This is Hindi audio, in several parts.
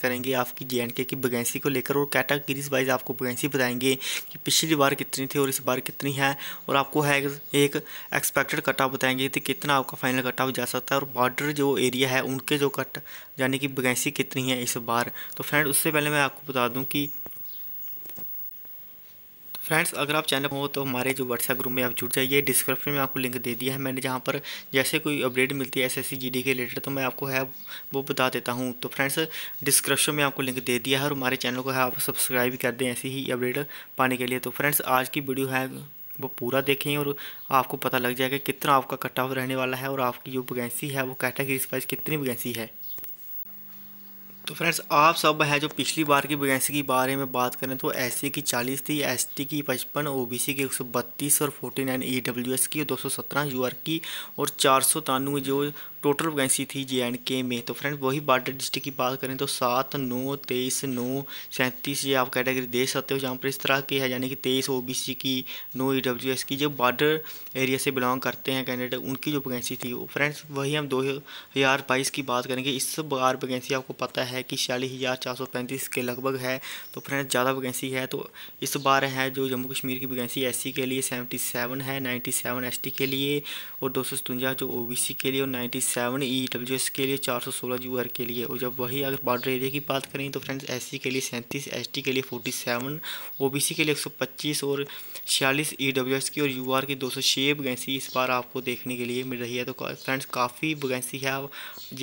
करेंगे आपकी जे एंड के की वैकेंसी को लेकर और कैटागरीज वाइज आपको वैकेंसी बताएंगे कि पिछली बार कितनी थी और इस बार कितनी है और आपको है एक एक्सपेक्टेड कट ऑफ बताएंगे कि कितना आपका फाइनल कट ऑफ जा सकता है और बॉर्डर जो एरिया है उनके जो कट यानी कि वैकेंसी कितनी है इस बार तो फ्रेंड उससे पहले मैं आपको बता दूँ कि फ्रेंड्स अगर आप चैनल हो तो हमारे जो व्हाट्सएप ग्रुप में आप जुड़ जाइए डिस्क्रिप्शन में आपको लिंक दे दिया है मैंने जहाँ पर जैसे कोई अपडेट मिलती है जी डी के रिलेटेड तो मैं आपको है वो बता देता हूँ तो फ्रेंड्स डिस्क्रिप्शन में आपको लिंक दे दिया है और हमारे चैनल को है आप सब्सक्राइब भी कर दें ऐसी ही अपडेट पाने के लिए तो फ्रेंड्स आज की वीडियो है वो पूरा देखें और आपको पता लग जाएगा कितना आपका कट ऑफ रहने वाला है और आपकी जो वैकेंसी है वो कैटेगरी वाइज कितनी वैकेंसी है तो फ्रेंड्स आप सब है जो पिछली बार की वैकेंसी के बारे में बात करें तो एस की चालीस थी एस की पचपन ओ बी सी की एक सौ बत्तीस और forty nine E W S की और दो सौ सत्रह यू आर की और चार सौ तानवे जो टोटल वैकेंसी थी जे एंड के में तो फ्रेंड वही बार्डर डिस्ट्रिक्ट की बात करें तो सात नौ तेईस नौ सैंतीस ये आप कैटेगरी दे सकते हो जहाँ पर इस तरह के है यानी कि तेईस ओ बी सी की नौ ई डब्ल्यू एस की जो बार्डर एरिया से बिलोंग करते हैं कैंडिडेट उनकी जो वैकेंसी थी वो फ्रेंड्स वही हम दो हज़ार बाईस की बात करेंगे इस बार वैकेंसी आपको पता है कि छियालीस हज़ार चार सौ पैंतीस के लगभग है तो फ्रेंड्स ज़्यादा वैकेंसी है तो इस बार है जो जम्मू कश्मीर की वैकेंसी एस के लिए सेवेंटी सेवन है नाइन्टी सेवन एस के लिए और दो सौ सतुंजा जो ओ बी सी के लिए और ninety seven E W S के लिए चार सौ सोलह यू आर के लिए और जब वही अगर बॉर्डर एरिया की बात करें तो फ्रेंड्स एस सी के लिए सैंतीस एस टी के लिए forty seven O B C के लिए एक सौ पच्चीस और छियालीस ई डब्ल्यू एस की और यू आर की दो सौ छः वैकेंसी इस बार आपको देखने के लिए मिल रही है तो फ्रेंड्स काफ़ी वैकेंसी है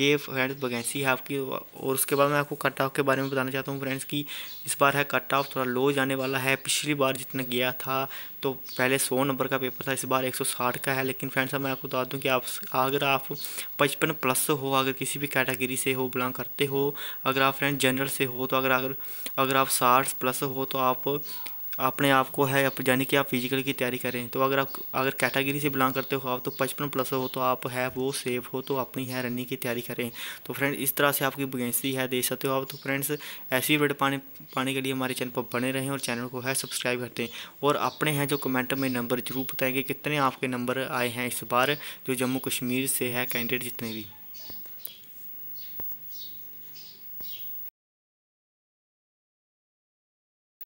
ये फ्रेंड्स वैकेंसी है आपकी और उसके बाद मैं आपको कट ऑफ के बारे में बताना चाहता हूँ फ्रेंड्स की इस बार है कट ऑफ थोड़ा लो जाने वाला है पिछली बार जितना गया था तो पहले सौ नंबर का पेपर था इस बार एक सौ साठ का है लेकिन फ्रेंड्स मैं आपको बता दूँ कि आप अगर आप पचपन प्लस हो अगर किसी भी कैटेगरी से हो बिलोंग करते हो अगर आप फ्रेंड जनरल से हो तो अगर अगर अगर आप साठ प्लस हो तो आप अपने आप को है यानी कि आप फिजिकल की तैयारी करें तो अगर आप अगर कैटेगरी से बिलोंग करते हो आप तो पचपन प्लस हो तो आप है वो सेफ हो तो अपनी है रनिंग की तैयारी करें तो फ्रेंड इस तरह से आपकी वैकेंसी है दे सकते हो आप तो फ्रेंड्स ऐसी वीडियो पाने पाने के लिए हमारे चैनल पर बने रहें और चैनल को है सब्सक्राइब करते हैं और अपने हैं जो कमेंट में नंबर जरूर बताएँ कि कितने आपके नंबर आए हैं इस बार जो जम्मू कश्मीर से है कैंडिडेट जितने भी